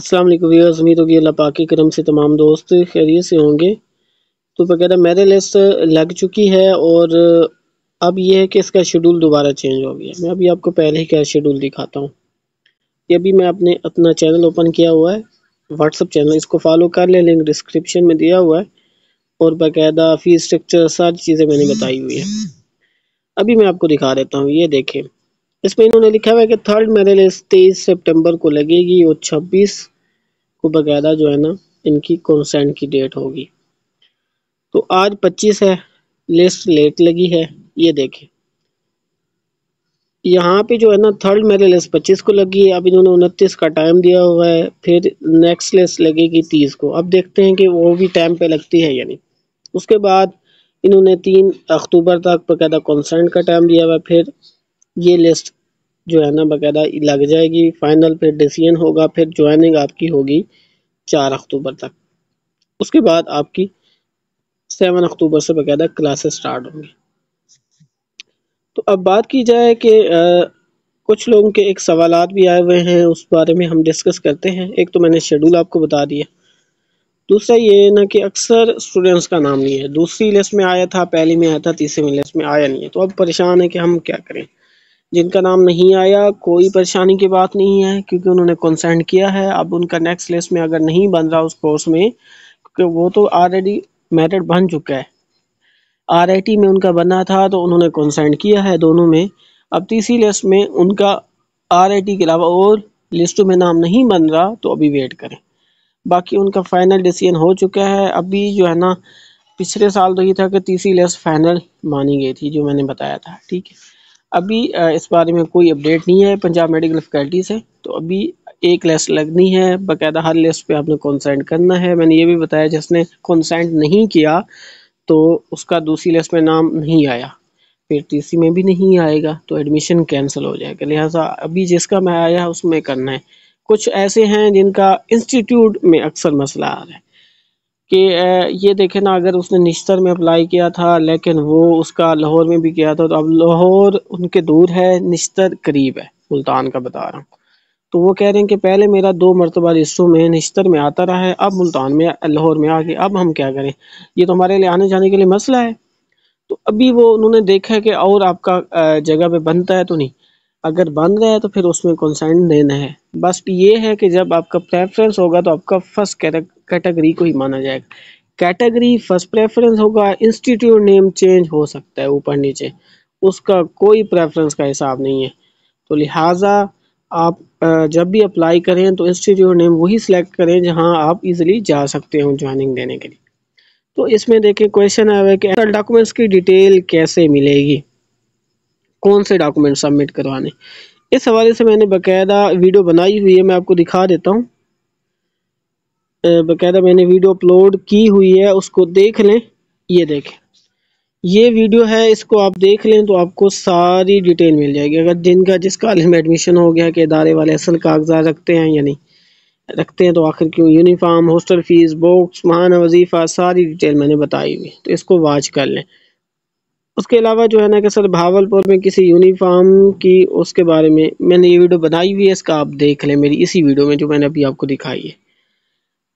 अस्सलाम वालेकुम व्यूअर्स उम्मीद होगी अल्लाह पाक के करम से तमाम दोस्त खैरियत से होंगे तो वगैरह मेरे लिस्ट लग चुकी है और अब यह है कि इसका शेड्यूल दोबारा चेंज हो गया मैं अभी आपको पहले ही क्या शेड्यूल दिखाता हूँ ये अभी मैं अपने अपना चैनल ओपन किया हुआ है व्हाट्सअप चैनल इसको फॉलो कर लें लिंक डिस्क्रिप्शन में दिया हुआ है और बाकायदा फीस स्ट्रक्चर सारी चीज़ें मैंने बताई हुई है अभी मैं आपको दिखा देता हूँ ये देखें इसमें इन्होंने लिखा हुआ है कि थर्ड मेरे लिस्ट तेईस सेप्टेम्बर को लगेगी और छब्बीस को बकायदा जो है ना इनकी कंसेंट की डेट होगी तो आज 25 है लिस्ट लेट लगी है ये देखें यहाँ पे जो है ना थर्ड मेरे लिस्ट पच्चीस को लगी है अब इन्होंने उनतीस का टाइम दिया हुआ है फिर नेक्स्ट लिस्ट लगेगी तीस को अब देखते हैं कि वो भी टाइम पे लगती है यानी उसके बाद इन्होंने तीन अक्टूबर तक बकायदा कंसेंट का टाइम दिया हुआ है फिर ये लिस्ट जो है ना बकायदा लग जाएगी फाइनल फिर डिसीजन होगा फिर ज्वाइनिंग आपकी होगी चार अक्टूबर तक उसके बाद आपकी सेवन अक्टूबर से बकायदा क्लासेस स्टार्ट होंगी तो अब बात की जाए कि कुछ लोगों के एक सवाल भी आए हुए हैं उस बारे में हम डिस्कस करते हैं एक तो मैंने शेड्यूल आपको बता दिया दूसरा ये ना कि अक्सर स्टूडेंट्स का नाम नहीं है दूसरी लिस्ट में आया था पहली में आया था तीसरी में लिस्ट में आया नहीं है तो अब परेशान है कि हम क्या करें जिनका नाम नहीं आया कोई परेशानी की बात नहीं है क्योंकि उन्होंने कंसेंट किया है अब उनका नेक्स्ट लिस्ट में अगर नहीं बन रहा उस कोर्स में क्योंकि वो तो ऑलरेडी मेरिट बन चुका है आर में उनका बना था तो उन्होंने कंसेंट किया है दोनों में अब तीसरी लिस्ट में उनका आर के अलावा और लिस्ट में नाम नहीं बन रहा तो अभी वेट करें बाकी उनका फाइनल डिसीजन हो चुका है अभी जो है ना पिछले साल तो ये था कि तीसरी लिस्ट फाइनल मानी गई थी जो मैंने बताया था ठीक है अभी इस बारे में कोई अपडेट नहीं है पंजाब मेडिकल फैकल्टी से तो अभी एक लिस्ट लगनी है बाकायदा हर लिस्ट पे आपने कंसेंट करना है मैंने ये भी बताया जिसने कंसेंट नहीं किया तो उसका दूसरी लिस्ट में नाम नहीं आया फिर तीसरी में भी नहीं आएगा तो एडमिशन कैंसिल हो जाएगा लिहाजा अभी जिसका मैं आया उसमें करना है कुछ ऐसे हैं जिनका इंस्टीट्यूट में अक्सर मसला आ रहा है कि ये देखें ना अगर उसने निश्तर में अप्लाई किया था लेकिन वो उसका लाहौर में भी किया था तो अब लाहौर उनके दूर है निश्तर करीब है मुल्तान का बता रहा हूँ तो वो कह रहे हैं कि पहले मेरा दो मरतबा हिस्सों में निश्तर में आता रहा है अब मुल्तान में लाहौर में आ गए अब हम क्या करें ये तो हमारे लिए आने जाने के लिए मसला है तो अभी वो उन्होंने देखा है कि और आपका जगह पर बनता है तो नहीं अगर बन रहा है तो फिर उसमें कंसेंट देना है बस ये है कि जब आपका प्रेफरेंस होगा तो आपका फर्स्ट कैरेक्ट कैटेगरी को ही माना जाएगा कैटेगरी फर्स्ट प्रेफरेंस होगा इंस्टीट्यूट नेम चेंज हो सकता है ऊपर नीचे उसका कोई प्रेफरेंस का हिसाब नहीं है तो लिहाजा आप जब भी अप्लाई करें तो इंस्टीट्यूट नेम वही सिलेक्ट करें जहां आप इजीली जा सकते हो ज्वाइनिंग देने के लिए तो इसमें देखें क्वेश्चन आया हुआ है कि डॉक्यूमेंट्स की डिटेल कैसे मिलेगी कौन से डॉक्यूमेंट सबमिट करवाने इस हवाले से मैंने बकायदा वीडियो बनाई हुई है मैं आपको दिखा देता हूँ बाकायदा मैंने वीडियो अपलोड की हुई है उसको देख लें ये देखें ये वीडियो है इसको आप देख लें तो आपको सारी डिटेल मिल जाएगी अगर जिनका जिस कॉलेज में एडमिशन हो गया कि इदारे वाले असल कागजात रखते हैं या नहीं रखते हैं तो आखिर क्यों यूनिफॉर्म हॉस्टल फ़ीस बुक्स महाना वजीफ़ा सारी डिटेल मैंने बताई हुई तो इसको वाच कर लें उसके अलावा जो है ना कि सर भावलपुर में किसी यूनिफॉर्म की उसके बारे में मैंने ये वीडियो बनाई हुई है इसका आप देख लें मेरी इसी वीडियो में जो मैंने अभी आपको दिखाई है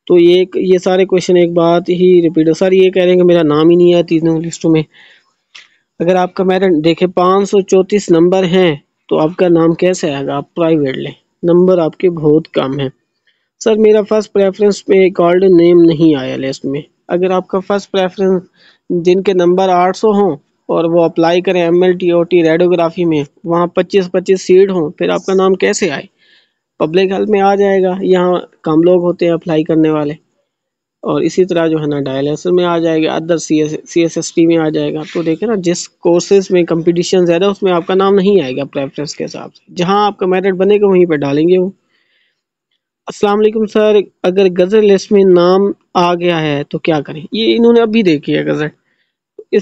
तो ये ये सारे क्वेश्चन एक बात ही रिपीट सर ये कह रहे हैं कि मेरा नाम ही नहीं आया तीनों लिस्टों में अगर आपका मेरिट देखे पाँच सौ चौंतीस नंबर हैं तो आपका नाम कैसे आएगा आप प्राइवेट लें नंबर आपके बहुत कम हैं सर मेरा फर्स्ट प्रेफरेंस में गोल्डन नेम नहीं आया लिस्ट में अगर आपका फर्स्ट प्रेफरेंस जिनके नंबर आठ सौ हों और वो अप्लाई करें M L T O T radiography में वहाँ पच्चीस पच्चीस सीट हों फिर आपका नाम कैसे आए पब्लिक हेल्थ में आ जाएगा यहाँ कम लोग होते हैं अप्लाई करने वाले और इसी तरह जो है ना डायलिसिस में आ जाएगा other C S C S S T में आ जाएगा तो देखें ना जिस कोर्सेज में कंपटीशन ज़्यादा उसमें आपका नाम नहीं आएगा प्रेफरेंस के हिसाब से जहाँ आपका मेरिट बनेगा वहीं पर डालेंगे वो अस्सलाम वालेकुम सर अगर गज़ल लिस्ट में नाम आ गया है तो क्या करें ये इन्होंने अभी देखी है गज़ल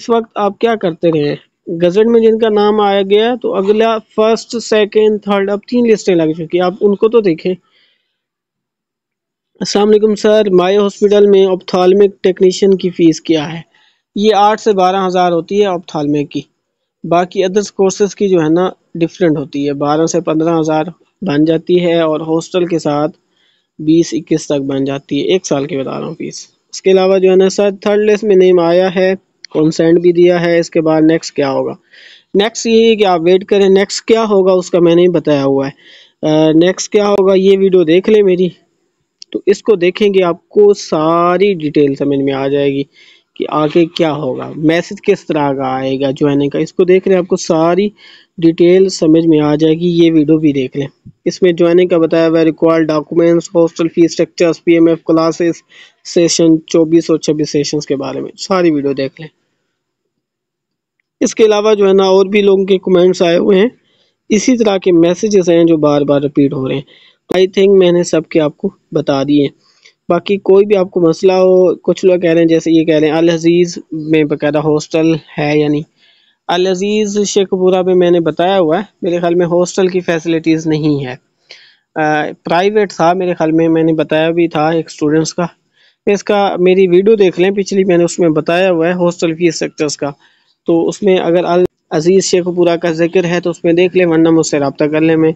इस वक्त आप क्या करते रहे गजट में जिनका नाम आया गया तो अगला फर्स्ट सेकंड थर्ड अब तीन लिस्टें लग चुकी आप उनको तो देखें असलम सर माय हॉस्पिटल में ऑप्थालमिक टेक्नीशियन की फ़ीस क्या है ये आठ से बारह हज़ार होती है ऑप्थालमिक की बाकी अदर्स कोर्सेज की जो है ना डिफरेंट होती है बारह से पंद्रह हज़ार बन जाती है और हॉस्टल के साथ बीस इक्कीस तक बन जाती है एक साल की बता रहा हूँ फीस इसके अलावा जो है ना सर थर्ड लिस्ट में नेम आया है कॉन्सेंट भी दिया है इसके बाद नेक्स्ट क्या होगा नेक्स्ट ये है कि आप वेट करें नेक्स्ट क्या होगा उसका मैंने बताया हुआ है नेक्स्ट क्या होगा ये वीडियो देख लें मेरी तो इसको देखेंगे आपको सारी डिटेल समझ में आ जाएगी कि आगे क्या होगा मैसेज किस तरह का आएगा ज्वाइनिंग का इसको देख लें आपको सारी डिटेल समझ में आ जाएगी ये वीडियो भी देख लें इसमें ज्वाइनिंग का बताया हुआ required documents hostel fees structures PMF classes session चौबीस और छब्बीस सेशंस के बारे में सारी वीडियो देख लें इसके अलावा जो है ना और भी लोगों के कमेंट्स आए हुए हैं इसी तरह के मैसेजेस हैं जो बार बार रिपीट हो रहे हैं आई थिंक मैंने सब के आपको बता दिए बाकी कोई भी आपको मसला हो कुछ लोग कह रहे हैं जैसे ये कह रहे हैं अलजीज़ में बकायदा हॉस्टल है या नहीं अलजीज़ शेखपुरा में मैंने बताया हुआ है मेरे ख्याल में हॉस्टल की फैसिलिटीज़ नहीं है प्राइवेट था मेरे ख्याल में मैंने बताया भी था एक स्टूडेंट्स का इसका मेरी वीडियो देख लें पिछली मैंने उसमें बताया हुआ है हॉस्टल फीस सेक्टर्स का तो उसमें अगर अल अजीज़ शेख पूरा का जिक्र है तो उसमें देख लें वरना मुझसे रबता कर लें मैं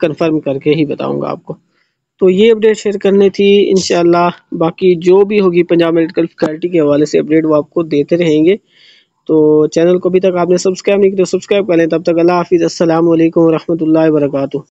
कन्फर्म करके ही बताऊँगा आपको तो ये अपडेट शेयर करनी थी इन बाकी जो भी होगी पंजाब मेडिकल फैकल्टी के हवाले से अपडेट वो आपको देते रहेंगे तो चैनल को अभी तक आपने सब्सक्राइब नहीं किया तो सब्सक्राइब कर लें तब तक अल्लाह हाफिज़ असल वरहमल वर्का